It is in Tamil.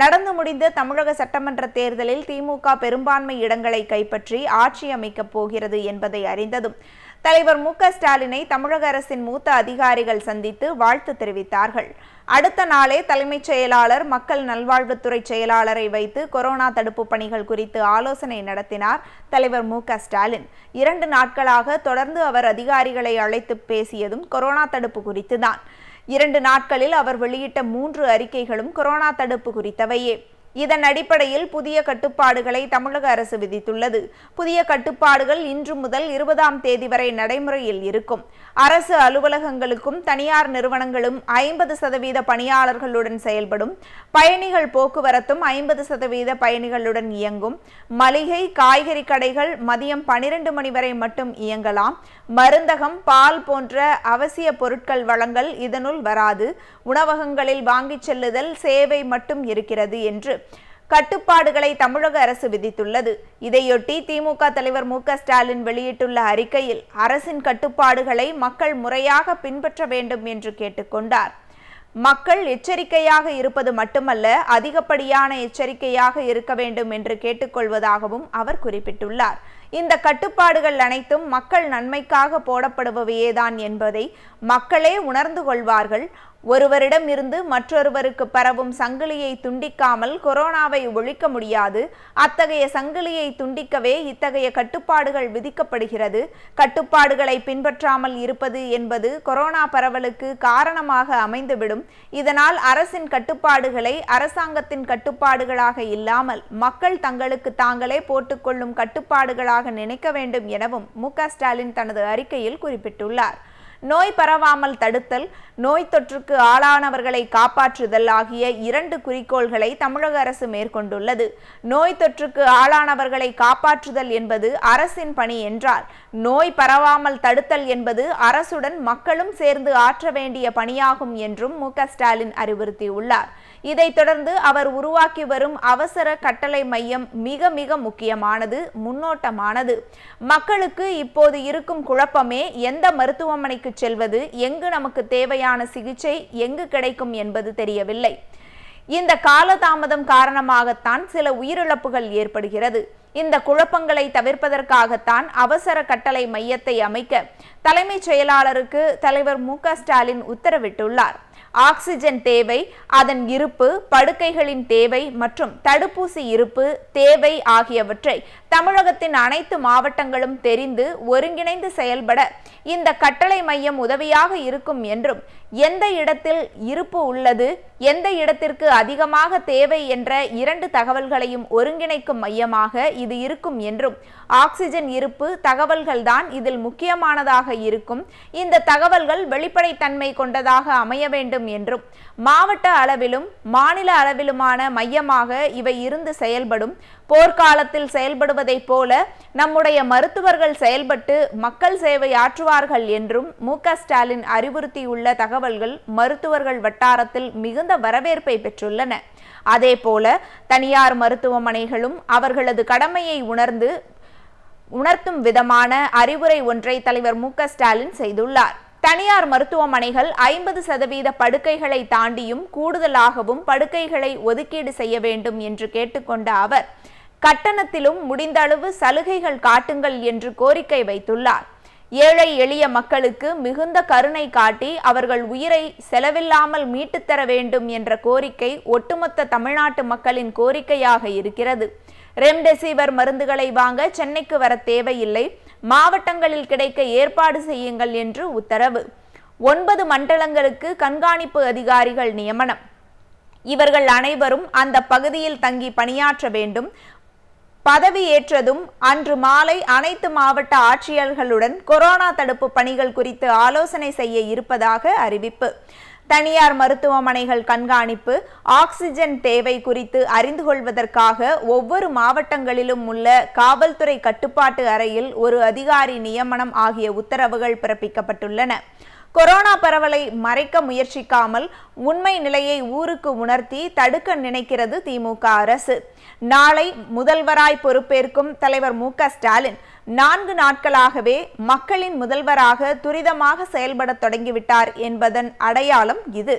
நடந்து முடிந்த தமிழக சட்டமன்ற தேர்தலில் திமுக பெரும்பான்மை இடங்களை கைப்பற்றி ஆட்சி அமைக்கப் போகிறது என்பதை அறிந்ததும் தலைவர் மு ஸ்டாலினை தமிழக அரசின் மூத்த அதிகாரிகள் சந்தித்து வாழ்த்து தெரிவித்தார்கள் அடுத்த நாளே தலைமைச் செயலாளர் மக்கள் நல்வாழ்வுத்துறை செயலாளரை வைத்து கொரோனா தடுப்பு பணிகள் குறித்து ஆலோசனை நடத்தினார் தலைவர் மு ஸ்டாலின் இரண்டு நாட்களாக தொடர்ந்து அவர் அதிகாரிகளை அழைத்து பேசியதும் கொரோனா தடுப்பு குறித்துதான் இரண்டு நாட்களில் அவர் வெளியிட்ட மூன்று அறிக்கைகளும் கொரோனா தடுப்பு குறித்தவையே இதன் அடிப்படையில் புதிய கட்டுப்பாடுகளை தமிழக அரசு விதித்துள்ளது புதிய கட்டுப்பாடுகள் இன்று முதல் இருபதாம் தேதி வரை நடைமுறையில் இருக்கும் அரசு அலுவலகங்களுக்கும் தனியார் நிறுவனங்களும் ஐம்பது சதவீத பணியாளர்களுடன் செயல்படும் பயணிகள் போக்குவரத்தும் ஐம்பது சதவீத பயணிகளுடன் இயங்கும் மளிகை காய்கறி கடைகள் மதியம் பனிரெண்டு மணி வரை மட்டும் இயங்கலாம் மருந்தகம் பால் போன்ற அவசிய பொருட்கள் வழங்கல் இதனுள் வராது உணவகங்களில் வாங்கிச் செல்லுதல் சேவை மட்டும் இருக்கிறது என்று கட்டுப்பாடுகளை தமிழக அரசு விதித்துள்ளது இதையொட்டி திமுக தலைவர் மு ஸ்டாலின் வெளியிட்டுள்ள அறிக்கையில் அரசின் கட்டுப்பாடுகளை மக்கள் முறையாக பின்பற்ற வேண்டும் என்று கேட்டுக்கொண்டார் மக்கள் எச்சரிக்கையாக இருப்பது மட்டுமல்ல அதிகப்படியான எச்சரிக்கையாக இருக்க வேண்டும் என்று கேட்டுக்கொள்வதாகவும் அவர் குறிப்பிட்டுள்ளார் இந்த கட்டுப்பாடுகள் அனைத்தும் மக்கள் நன்மைக்காக போடப்படுபவையேதான் என்பதை மக்களே உணர்ந்து கொள்வார்கள் ஒருவரிடம் இருந்து மற்றொருவருக்கு பரவும் சங்கிலியை துண்டிக்காமல் கொரோனாவை ஒழிக்க முடியாது அத்தகைய சங்கிலியை துண்டிக்கவே இத்தகைய கட்டுப்பாடுகள் விதிக்கப்படுகிறது கட்டுப்பாடுகளை பின்பற்றாமல் இருப்பது என்பது கொரோனா பரவலுக்கு காரணமாக அமைந்துவிடும் இதனால் அரசின் கட்டுப்பாடுகளை அரசாங்கத்தின் கட்டுப்பாடுகளாக இல்லாமல் மக்கள் தங்களுக்கு தாங்களே போட்டுக்கொள்ளும் கட்டுப்பாடுகளாக முயற்சியாக நினைக்க வேண்டும் எனவும் மு ஸ்டாலின் தனது அறிக்கையில் குறிப்பிட்டுள்ளார் நோய் பரவாமல் தடுத்தல் நோய் தொற்றுக்கு ஆளானவர்களை காப்பாற்றுதல் ஆகிய இரண்டு குறிக்கோள்களை தமிழக அரசு மேற்கொண்டுள்ளது நோய் தொற்றுக்கு ஆளானவர்களை காப்பாற்றுதல் என்பது அரசின் பணி என்றால் நோய் பரவாமல் தடுத்தல் என்பது அரசுடன் மக்களும் சேர்ந்து ஆற்ற வேண்டிய பணியாகும் என்றும் மு ஸ்டாலின் அறிவுறுத்தியுள்ளார் இதைத் தொடர்ந்து அவர் உருவாக்கி வரும் அவசர கட்டளை மையம் மிக மிக முக்கியமானது முன்னோட்டமானது மக்களுக்கு இப்போது இருக்கும் குழப்பமே எந்த மருத்துவமனைக்கு செல்வது எங்கு நமக்கு தேவையான சிகிச்சை எங்கு கிடைக்கும் என்பது தெரியவில்லை இந்த காலதாமதம் காரணமாகத்தான் சில உயிரிழப்புகள் ஏற்படுகிறது இந்த குழப்பங்களை தவிர்ப்பதற்காகத்தான் அவசர கட்டளை மையத்தை அமைக்க தலைமைச் செயலாளருக்கு தலைவர் மு ஸ்டாலின் உத்தரவிட்டுள்ளார் ஆக்சிஜன் தேவை அதன் இருப்பு படுக்கைகளின் தேவை மற்றும் தடுப்பூசி இருப்பு தேவை ஆகியவற்றை தமிழகத்தின் அனைத்து மாவட்டங்களும் தெரிந்து ஒருங்கிணைந்து செயல்பட இந்த கட்டளை மையம் உதவியாக இருக்கும் என்றும் எந்த இடத்தில் இருப்பு உள்ளது எந்த இடத்திற்கு அதிகமாக தேவை என்ற இரண்டு தகவல்களையும் ஒருங்கிணைக்கும் மையமாக இது இருக்கும் என்றும் ஆக்சிஜன் இருப்பு தகவல்கள்தான் இதில் முக்கியமானதாக இருக்கும் இந்த தகவல்கள் வெளிப்படைத்தன்மை கொண்டதாக அமைய வேண்டும் என்றும் மாவட்ட அளவிலும் மாநில அளவிலுமான மையமாக இவை இருந்து செயல்படும் போர்க்காலத்தில் செயல்படுவதைப் போல நம்முடைய மருத்துவர்கள் செயல்பட்டு மக்கள் சேவை ஆற்றுவார்கள் என்றும் மு ஸ்டாலின் அறிவுறுத்தியுள்ள தகவல்கள் மருத்துவர்கள் வட்டாரத்தில் மிகுந்த வரவேற்பை பெற்றுள்ளன அதேபோல தனியார் மருத்துவமனைகளும் அவர்களது கடமையை உணர்ந்து உணர்த்தும் விதமான அறிவுரை ஒன்றை தலைவர் மு ஸ்டாலின் செய்துள்ளார் தனியார் மருத்துவமனைகள் ஐம்பது சதவீத படுக்கைகளை தாண்டியும் கூடுதலாகவும் படுக்கைகளை ஒதுக்கீடு செய்ய வேண்டும் என்று கேட்டுக்கொண்ட அவர் கட்டணத்திலும் முடிந்தளவு சலுகைகள் காட்டுங்கள் என்று கோரிக்கை வைத்துள்ளார் ஏழை எளிய மக்களுக்கு மிகுந்த கருணை காட்டி அவர்கள் உயிரை செலவில்லாமல் மீட்டுத்தர வேண்டும் என்ற கோரிக்கை ஒட்டுமொத்த தமிழ்நாட்டு மக்களின் கோரிக்கையாக இருக்கிறது ரெம்டெசிவர் மருந்துகளை வாங்க சென்னைக்கு வர தேவையில்லை மாவட்டங்களில் கிடைக்க ஏற்பாடு செய்யுங்கள் என்று உத்தரவு ஒன்பது மண்டலங்களுக்கு கண்காணிப்பு அதிகாரிகள் நியமனம் இவர்கள் அனைவரும் அந்த பகுதியில் தங்கி பணியாற்ற வேண்டும் பதவி ஏற்றதும் அன்று மாலை அனைத்து மாவட்ட ஆட்சியர்களுடன் கொரோனா தடுப்பு பணிகள் குறித்து ஆலோசனை செய்ய இருப்பதாக அறிவிப்பு தனியார் மருத்துவமனைகள் கண்காணிப்பு ஆக்சிஜன் தேவை குறித்து அறிந்து கொள்வதற்காக ஒவ்வொரு மாவட்டங்களிலும் உள்ள காவல்துறை கட்டுப்பாட்டு அறையில் ஒரு அதிகாரி நியமனம் ஆகிய உத்தரவுகள் பிறப்பிக்கப்பட்டுள்ளன கொரோனா பரவலை மறைக்க முயற்சிக்காமல் உண்மை நிலையை ஊருக்கு உணர்த்தி தடுக்க நினைக்கிறது திமுக அரசு நாளை முதல்வராய் பொறுப்பேற்கும் தலைவர் மு ஸ்டாலின் நான்கு நாட்களாகவே மக்களின் முதல்வராக துரிதமாக செயல்பட தொடங்கிவிட்டார் என்பதன் அடையாளம் இது